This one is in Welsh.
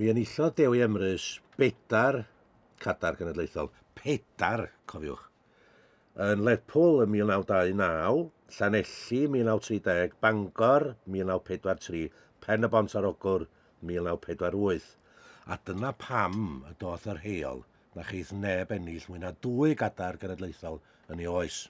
Mi enillodd Dewi Emrys bedar cadar genedlaethol, pedar, cofiwch, yn Lerpwl yn 1929, Llanelli 1930, Bangor 1943, Pen y Bont ar Ogwr 1948. A dyna pam y doth yr heol na cheiff neb ennill mwy na dwy gadar genedlaethol yn ei oes.